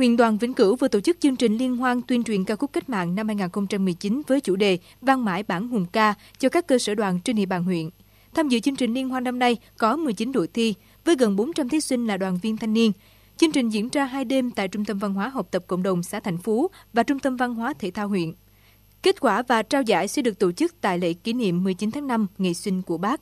Huyện đoàn Vĩnh Cửu vừa tổ chức chương trình liên hoan tuyên truyền ca khúc cách mạng năm 2019 với chủ đề Vang mãi bản hùng ca cho các cơ sở đoàn trên địa bàn huyện. Tham dự chương trình liên hoan năm nay có 19 đội thi với gần 400 thí sinh là đoàn viên thanh niên. Chương trình diễn ra hai đêm tại Trung tâm Văn hóa Học tập Cộng đồng xã Thành Phú và Trung tâm Văn hóa Thể thao huyện. Kết quả và trao giải sẽ được tổ chức tại lễ kỷ niệm 19 tháng 5 ngày sinh của bác.